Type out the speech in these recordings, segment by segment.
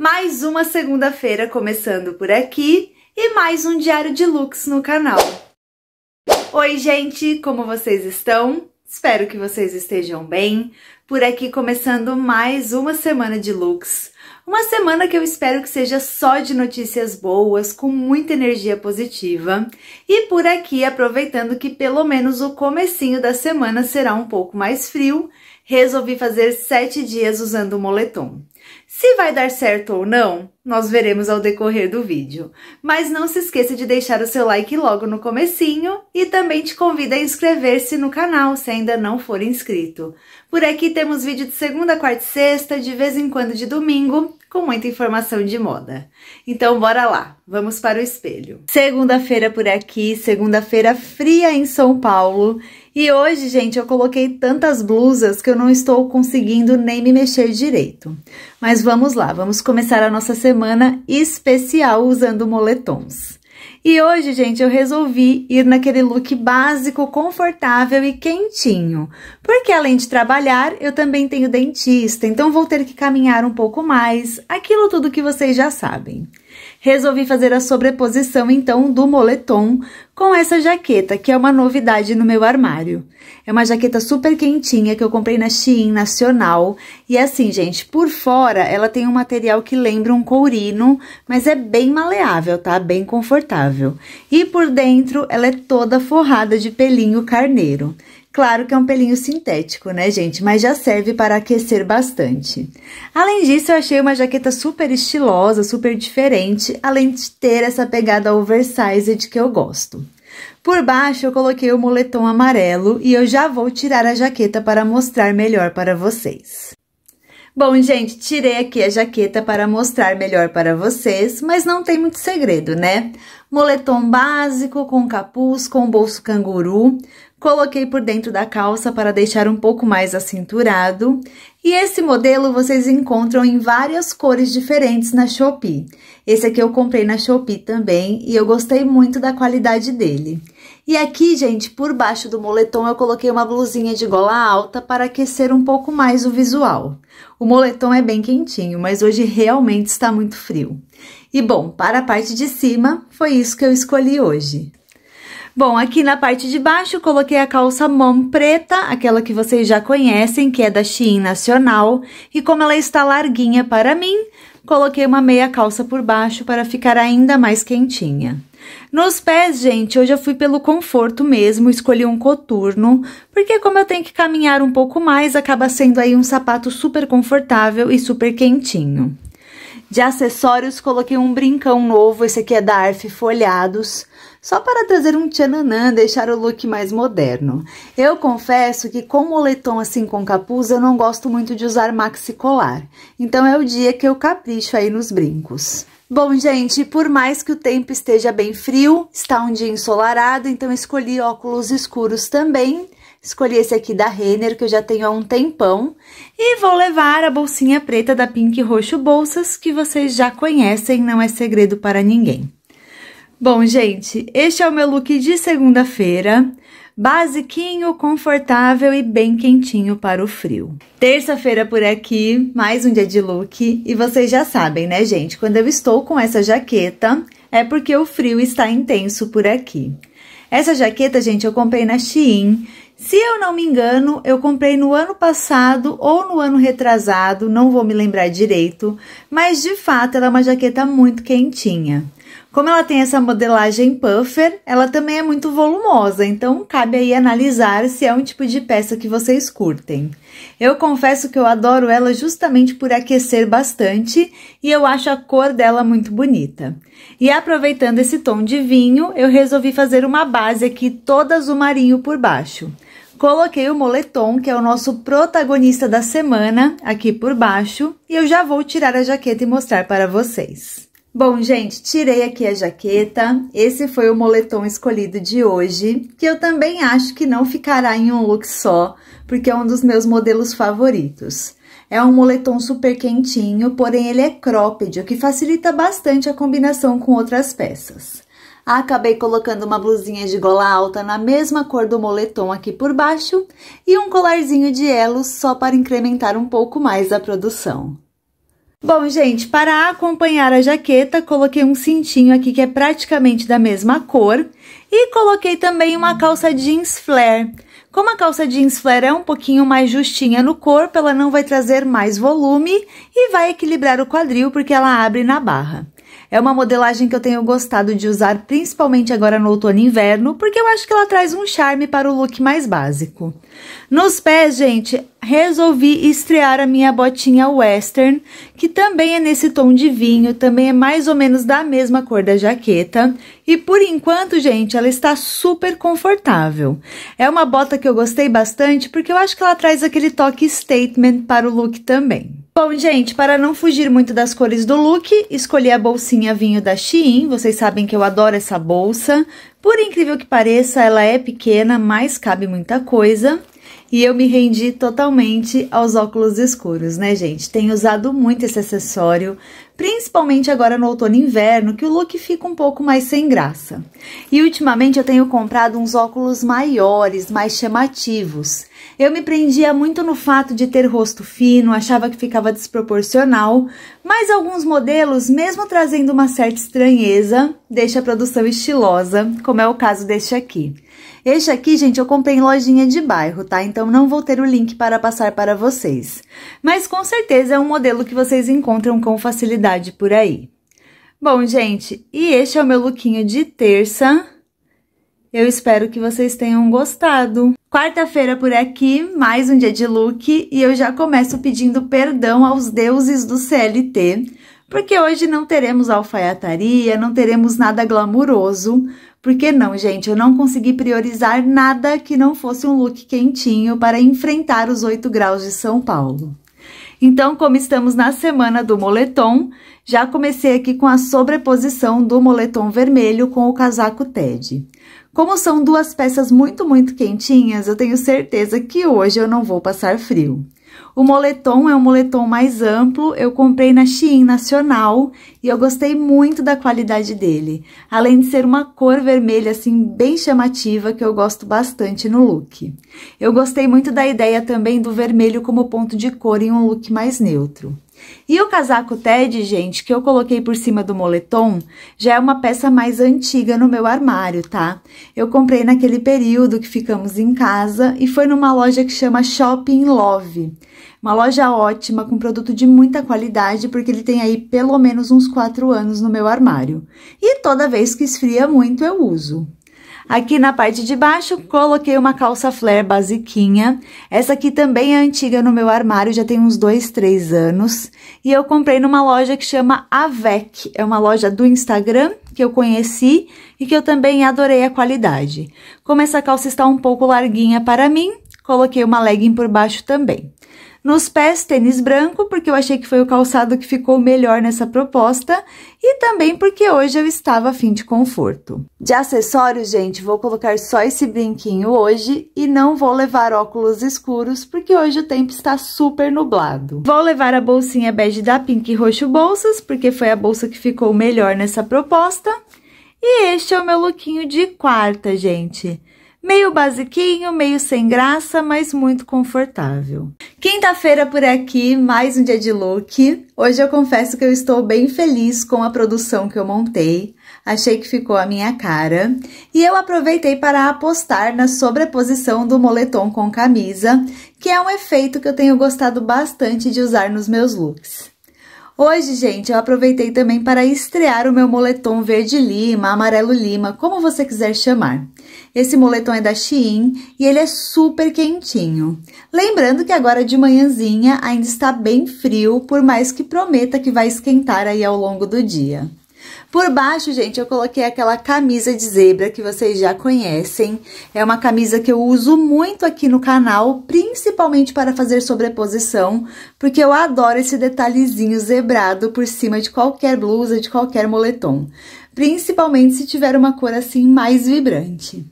Mais uma segunda-feira começando por aqui e mais um diário de looks no canal. Oi, gente, como vocês estão? Espero que vocês estejam bem. Por aqui começando mais uma semana de looks. Uma semana que eu espero que seja só de notícias boas, com muita energia positiva. E por aqui, aproveitando que pelo menos o comecinho da semana será um pouco mais frio, resolvi fazer sete dias usando o moletom. Se vai dar certo ou não, nós veremos ao decorrer do vídeo. Mas não se esqueça de deixar o seu like logo no comecinho e também te convido a inscrever-se no canal se ainda não for inscrito. Por aqui temos vídeo de segunda, quarta e sexta, de vez em quando de domingo, com muita informação de moda. Então bora lá, vamos para o espelho. Segunda-feira por aqui, segunda-feira fria em São Paulo e hoje, gente, eu coloquei tantas blusas que eu não estou conseguindo nem me mexer direito. Mas vamos lá, vamos começar a nossa semana especial usando moletons. E hoje, gente, eu resolvi ir naquele look básico, confortável e quentinho. Porque além de trabalhar, eu também tenho dentista, então vou ter que caminhar um pouco mais, aquilo tudo que vocês já sabem resolvi fazer a sobreposição então do moletom com essa jaqueta, que é uma novidade no meu armário. É uma jaqueta super quentinha que eu comprei na Shein Nacional. E assim, gente, por fora ela tem um material que lembra um courino, mas é bem maleável, tá? Bem confortável. E por dentro ela é toda forrada de pelinho carneiro. Claro que é um pelinho sintético, né, gente? Mas já serve para aquecer bastante. Além disso, eu achei uma jaqueta super estilosa, super diferente, além de ter essa pegada oversized que eu gosto. Por baixo, eu coloquei o moletom amarelo e eu já vou tirar a jaqueta para mostrar melhor para vocês. Bom, gente, tirei aqui a jaqueta para mostrar melhor para vocês, mas não tem muito segredo, né? Moletom básico, com capuz, com bolso canguru, coloquei por dentro da calça para deixar um pouco mais acinturado. E esse modelo vocês encontram em várias cores diferentes na Shopee. Esse aqui eu comprei na Shopee também e eu gostei muito da qualidade dele. E aqui, gente, por baixo do moletom eu coloquei uma blusinha de gola alta para aquecer um pouco mais o visual. O moletom é bem quentinho, mas hoje realmente está muito frio. E bom, para a parte de cima, foi isso que eu escolhi hoje. Bom, aqui na parte de baixo coloquei a calça mom preta, aquela que vocês já conhecem, que é da Shein Nacional. E como ela está larguinha para mim, coloquei uma meia calça por baixo para ficar ainda mais quentinha. Nos pés, gente, hoje eu fui pelo conforto mesmo, escolhi um coturno, porque como eu tenho que caminhar um pouco mais, acaba sendo aí um sapato super confortável e super quentinho. De acessórios, coloquei um brincão novo, esse aqui é da Arf Folhados, só para trazer um tchananã, deixar o look mais moderno. Eu confesso que com moletom assim com capuz, eu não gosto muito de usar maxi colar, então é o dia que eu capricho aí nos brincos. Bom, gente, por mais que o tempo esteja bem frio, está um dia ensolarado, então escolhi óculos escuros também. Escolhi esse aqui da Renner, que eu já tenho há um tempão. E vou levar a bolsinha preta da Pink Roxo Bolsas, que vocês já conhecem, não é segredo para ninguém. Bom, gente, este é o meu look de segunda-feira. Basiquinho, confortável e bem quentinho para o frio. Terça-feira por aqui, mais um dia de look. E vocês já sabem, né, gente? Quando eu estou com essa jaqueta, é porque o frio está intenso por aqui. Essa jaqueta, gente, eu comprei na Shein. Se eu não me engano, eu comprei no ano passado ou no ano retrasado, não vou me lembrar direito, mas de fato ela é uma jaqueta muito quentinha. Como ela tem essa modelagem puffer, ela também é muito volumosa, então cabe aí analisar se é um tipo de peça que vocês curtem. Eu confesso que eu adoro ela justamente por aquecer bastante e eu acho a cor dela muito bonita. E aproveitando esse tom de vinho, eu resolvi fazer uma base aqui toda azul marinho por baixo. Coloquei o moletom, que é o nosso protagonista da semana, aqui por baixo, e eu já vou tirar a jaqueta e mostrar para vocês. Bom, gente, tirei aqui a jaqueta. Esse foi o moletom escolhido de hoje, que eu também acho que não ficará em um look só, porque é um dos meus modelos favoritos. É um moletom super quentinho, porém ele é cropped, o que facilita bastante a combinação com outras peças. Ah, acabei colocando uma blusinha de gola alta na mesma cor do moletom aqui por baixo e um colarzinho de elos só para incrementar um pouco mais a produção. Bom, gente, para acompanhar a jaqueta, coloquei um cintinho aqui que é praticamente da mesma cor e coloquei também uma calça jeans flare. Como a calça jeans flare é um pouquinho mais justinha no corpo, ela não vai trazer mais volume e vai equilibrar o quadril porque ela abre na barra. É uma modelagem que eu tenho gostado de usar, principalmente agora no outono e inverno, porque eu acho que ela traz um charme para o look mais básico. Nos pés, gente, resolvi estrear a minha botinha western, que também é nesse tom de vinho, também é mais ou menos da mesma cor da jaqueta. E por enquanto, gente, ela está super confortável. É uma bota que eu gostei bastante porque eu acho que ela traz aquele toque statement para o look também. Bom, gente, para não fugir muito das cores do look, escolhi a bolsinha vinho da Shein. Vocês sabem que eu adoro essa bolsa. Por incrível que pareça, ela é pequena, mas cabe muita coisa. E eu me rendi totalmente aos óculos escuros, né, gente? Tenho usado muito esse acessório principalmente agora no outono e inverno, que o look fica um pouco mais sem graça. E ultimamente eu tenho comprado uns óculos maiores, mais chamativos. Eu me prendia muito no fato de ter rosto fino, achava que ficava desproporcional, mas alguns modelos, mesmo trazendo uma certa estranheza, deixa a produção estilosa, como é o caso deste aqui. Este aqui, gente, eu comprei em lojinha de bairro, tá? Então não vou ter o link para passar para vocês. Mas com certeza é um modelo que vocês encontram com facilidade novidade por aí. Bom, gente, e este é o meu lookinho de terça. Eu espero que vocês tenham gostado. Quarta-feira por aqui, mais um dia de look, e eu já começo pedindo perdão aos deuses do CLT, porque hoje não teremos alfaiataria, não teremos nada glamuroso, porque não, gente, eu não consegui priorizar nada que não fosse um look quentinho para enfrentar os 8 graus de São Paulo. Então, como estamos na semana do moletom, já comecei aqui com a sobreposição do moletom vermelho com o casaco TED. Como são duas peças muito, muito quentinhas, eu tenho certeza que hoje eu não vou passar frio. O moletom é um moletom mais amplo, eu comprei na Shein Nacional e eu gostei muito da qualidade dele. Além de ser uma cor vermelha assim bem chamativa que eu gosto bastante no look. Eu gostei muito da ideia também do vermelho como ponto de cor em um look mais neutro. E o casaco TED, gente, que eu coloquei por cima do moletom, já é uma peça mais antiga no meu armário, tá? Eu comprei naquele período que ficamos em casa e foi numa loja que chama Shopping Love. Uma loja ótima, com produto de muita qualidade, porque ele tem aí pelo menos uns 4 anos no meu armário. E toda vez que esfria muito, eu uso. Aqui na parte de baixo, coloquei uma calça flare basiquinha. Essa aqui também é antiga no meu armário, já tem uns dois, três anos. E eu comprei numa loja que chama Avec. É uma loja do Instagram que eu conheci e que eu também adorei a qualidade. Como essa calça está um pouco larguinha para mim, coloquei uma legging por baixo também. Nos pés, tênis branco, porque eu achei que foi o calçado que ficou melhor nessa proposta e também porque hoje eu estava afim de conforto. De acessórios, gente, vou colocar só esse brinquinho hoje e não vou levar óculos escuros, porque hoje o tempo está super nublado. Vou levar a bolsinha bege da Pink Roxo Bolsas, porque foi a bolsa que ficou melhor nessa proposta. E este é o meu lookinho de quarta, gente. Meio basiquinho, meio sem graça, mas muito confortável. Quinta-feira por aqui, mais um dia de look. Hoje eu confesso que eu estou bem feliz com a produção que eu montei. Achei que ficou a minha cara. E eu aproveitei para apostar na sobreposição do moletom com camisa, que é um efeito que eu tenho gostado bastante de usar nos meus looks. Hoje, gente, eu aproveitei também para estrear o meu moletom verde lima, amarelo lima, como você quiser chamar. Esse moletom é da Shein e ele é super quentinho. Lembrando que agora de manhãzinha ainda está bem frio, por mais que prometa que vai esquentar aí ao longo do dia. Por baixo, gente, eu coloquei aquela camisa de zebra que vocês já conhecem. É uma camisa que eu uso muito aqui no canal, principalmente para fazer sobreposição, porque eu adoro esse detalhezinho zebrado por cima de qualquer blusa, de qualquer moletom. Principalmente se tiver uma cor assim mais vibrante.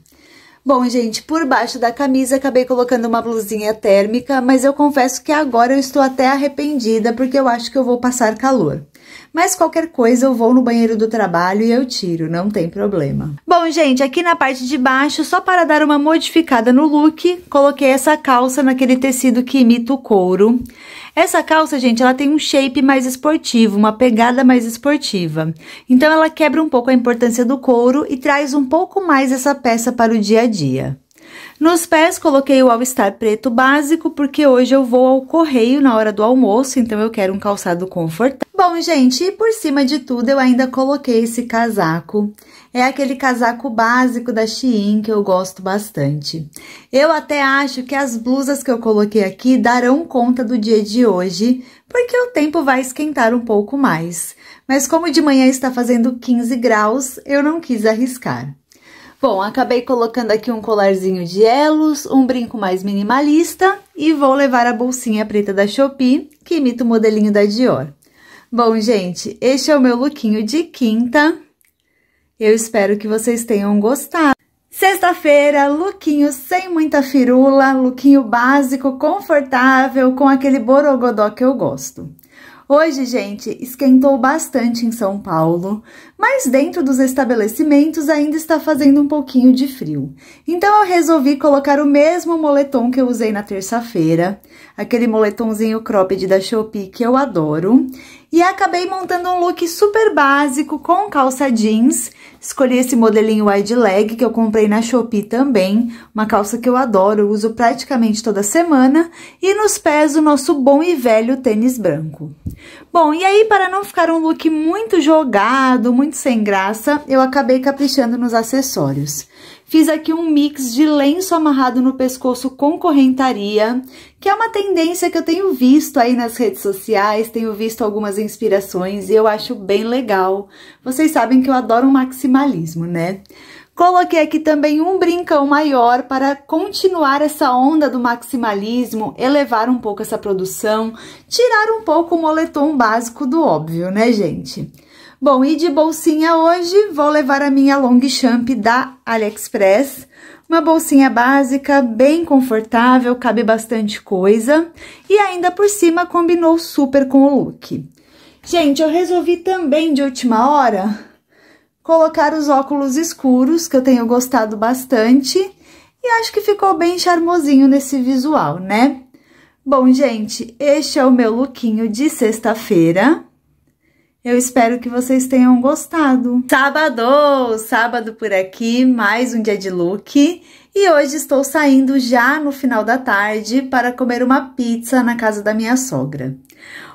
Bom, gente, por baixo da camisa acabei colocando uma blusinha térmica, mas eu confesso que agora eu estou até arrependida porque eu acho que eu vou passar calor. Mas qualquer coisa eu vou no banheiro do trabalho e eu tiro, não tem problema. Bom, gente, aqui na parte de baixo, só para dar uma modificada no look, coloquei essa calça naquele tecido que imita o couro. Essa calça, gente, ela tem um shape mais esportivo, uma pegada mais esportiva. Então, ela quebra um pouco a importância do couro e traz um pouco mais essa peça para o dia a dia. Nos pés, coloquei o All-Star preto básico, porque hoje eu vou ao correio na hora do almoço, então eu quero um calçado confortável. Bom, gente, e por cima de tudo, eu ainda coloquei esse casaco, é aquele casaco básico da Shein que eu gosto bastante. Eu até acho que as blusas que eu coloquei aqui darão conta do dia de hoje, porque o tempo vai esquentar um pouco mais. Mas como de manhã está fazendo 15 graus, eu não quis arriscar. Bom, acabei colocando aqui um colarzinho de elos, um brinco mais minimalista e vou levar a bolsinha preta da Shopee, que imita o modelinho da Dior. Bom, gente, este é o meu lookinho de quinta. Eu espero que vocês tenham gostado. Sexta-feira, lookinho sem muita firula, lookinho básico, confortável, com aquele borogodó que eu gosto. Hoje, gente, esquentou bastante em São Paulo mas dentro dos estabelecimentos ainda está fazendo um pouquinho de frio. Então eu resolvi colocar o mesmo moletom que eu usei na terça-feira, aquele moletomzinho cropped da Shopee que eu adoro, e acabei montando um look super básico com calça jeans. Escolhi esse modelinho wide leg que eu comprei na Shopee também, uma calça que eu adoro, uso praticamente toda semana. E nos pés o nosso bom e velho tênis branco. Bom, e aí para não ficar um look muito jogado, muito muito sem graça, eu acabei caprichando nos acessórios. Fiz aqui um mix de lenço amarrado no pescoço com correntaria, que é uma tendência que eu tenho visto aí nas redes sociais, tenho visto algumas inspirações e eu acho bem legal. Vocês sabem que eu adoro maximalismo, né? Coloquei aqui também um brincão maior para continuar essa onda do maximalismo, elevar um pouco essa produção, tirar um pouco o moletom básico do óbvio, né, gente? Bom, e de bolsinha hoje, vou levar a minha Longchamp da AliExpress. Uma bolsinha básica, bem confortável, cabe bastante coisa. E ainda por cima, combinou super com o look. Gente, eu resolvi também, de última hora, colocar os óculos escuros, que eu tenho gostado bastante. E acho que ficou bem charmosinho nesse visual, né? Bom, gente, este é o meu lookinho de sexta-feira. Eu espero que vocês tenham gostado. Sábado! Sábado por aqui, mais um dia de look. E hoje estou saindo já no final da tarde para comer uma pizza na casa da minha sogra.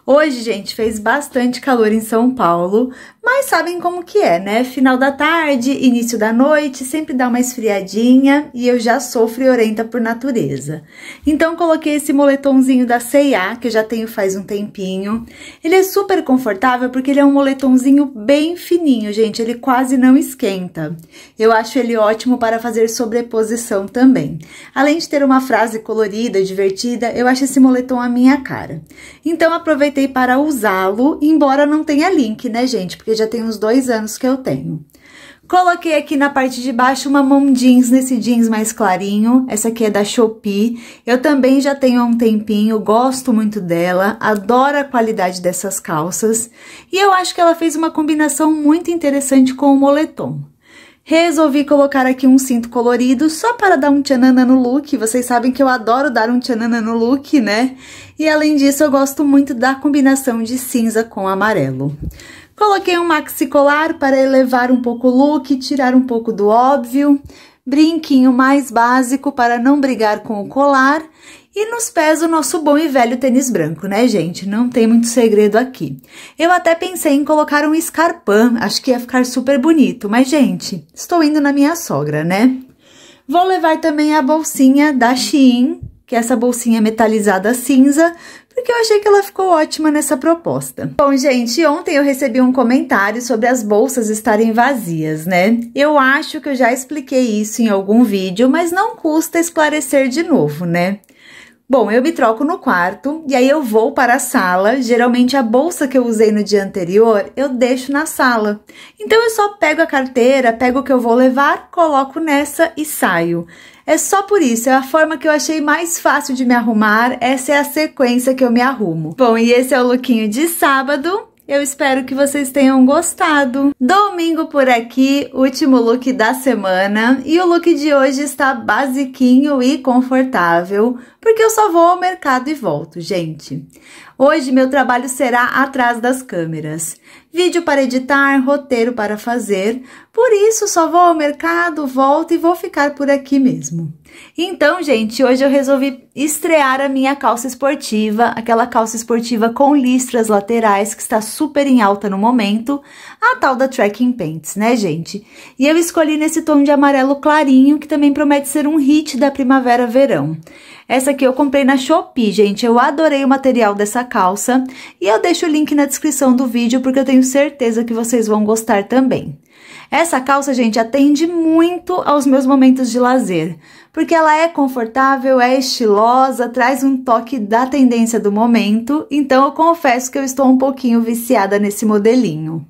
Hoje, gente, fez bastante calor em São Paulo, mas sabem como que é, né? Final da tarde, início da noite, sempre dá uma esfriadinha e eu já sou friorenta por natureza. Então coloquei esse moletomzinho da C&A, que eu já tenho faz um tempinho. Ele é super confortável porque ele é um moletomzinho bem fininho, gente, ele quase não esquenta. Eu acho ele ótimo para fazer sobreposição também. Além de ter uma frase colorida, divertida, eu acho esse moletom a minha cara. Então então aproveitei para usá-lo, embora não tenha link, né, gente? Porque já tem uns dois anos que eu tenho. Coloquei aqui na parte de baixo uma mão jeans, nesse jeans mais clarinho. Essa aqui é da Shopee. Eu também já tenho há um tempinho, gosto muito dela, adoro a qualidade dessas calças. E eu acho que ela fez uma combinação muito interessante com o moletom. Resolvi colocar aqui um cinto colorido só para dar um tchananã no look. Vocês sabem que eu adoro dar um tchananã no look, né? E além disso, eu gosto muito da combinação de cinza com amarelo. Coloquei um maxi colar para elevar um pouco o look, tirar um pouco do óbvio. Brinquinho mais básico para não brigar com o colar. E nos pés o nosso bom e velho tênis branco, né, gente? Não tem muito segredo aqui. Eu até pensei em colocar um escarpão, acho que ia ficar super bonito, mas, gente, estou indo na minha sogra, né? Vou levar também a bolsinha da Shein, que é essa bolsinha é metalizada cinza, porque eu achei que ela ficou ótima nessa proposta. Bom, gente, ontem eu recebi um comentário sobre as bolsas estarem vazias, né? Eu acho que eu já expliquei isso em algum vídeo, mas não custa esclarecer de novo, né? Bom, eu me troco no quarto e aí eu vou para a sala. Geralmente a bolsa que eu usei no dia anterior eu deixo na sala. Então eu só pego a carteira, pego o que eu vou levar, coloco nessa e saio. É só por isso, é a forma que eu achei mais fácil de me arrumar. Essa é a sequência que eu me arrumo. Bom, e esse é o lookinho de sábado. Eu espero que vocês tenham gostado. Domingo por aqui, último look da semana. E o look de hoje está basiquinho e confortável, porque eu só vou ao mercado e volto, gente. Hoje meu trabalho será atrás das câmeras. Vídeo para editar, roteiro para fazer. Por isso, só vou ao mercado, volto e vou ficar por aqui mesmo. Então, gente, hoje eu resolvi estrear a minha calça esportiva, aquela calça esportiva com listras laterais que está super em alta no momento, a tal da Tracking Pants, né, gente? E eu escolhi nesse tom de amarelo clarinho, que também promete ser um hit da primavera-verão. Essa aqui eu comprei na Shopee, gente, eu adorei o material dessa calça, e eu deixo o link na descrição do vídeo, porque eu tenho certeza que vocês vão gostar também. Essa calça, gente, atende muito aos meus momentos de lazer porque ela é confortável, é estilosa, traz um toque da tendência do momento, então eu confesso que eu estou um pouquinho viciada nesse modelinho.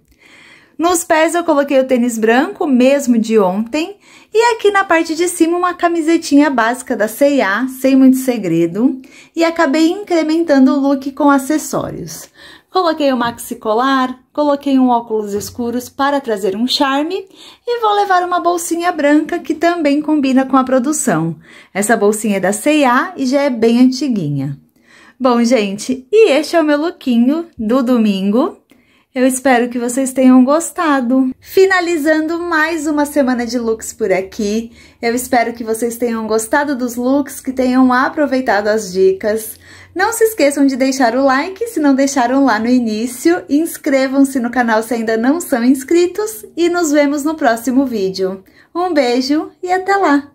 Nos pés eu coloquei o tênis branco, mesmo de ontem, e aqui na parte de cima uma camisetinha básica da C&A, sem muito segredo, e acabei incrementando o look com acessórios. Coloquei o maxi colar, coloquei um óculos escuros para trazer um charme e vou levar uma bolsinha branca que também combina com a produção. Essa bolsinha é da C&A e já é bem antiguinha. Bom, gente, e este é o meu lookinho do domingo. Eu espero que vocês tenham gostado. Finalizando mais uma semana de looks por aqui. Eu espero que vocês tenham gostado dos looks, que tenham aproveitado as dicas. Não se esqueçam de deixar o like se não deixaram lá no início. Inscrevam-se no canal se ainda não são inscritos. E nos vemos no próximo vídeo. Um beijo e até lá!